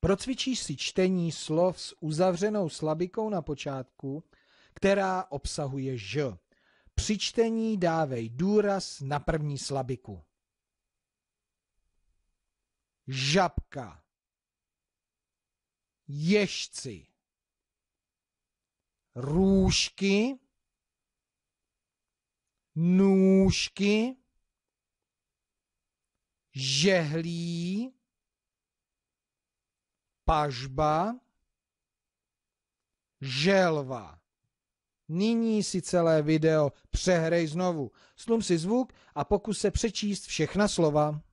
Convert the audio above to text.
Procvičíš si čtení slov s uzavřenou slabikou na počátku, která obsahuje ž. Při čtení dávej důraz na první slabiku. Žabka Ješci Růžky Nůžky Žehlí pažba, želva. Nyní si celé video přehrej znovu. Slum si zvuk a pokus se přečíst všechna slova.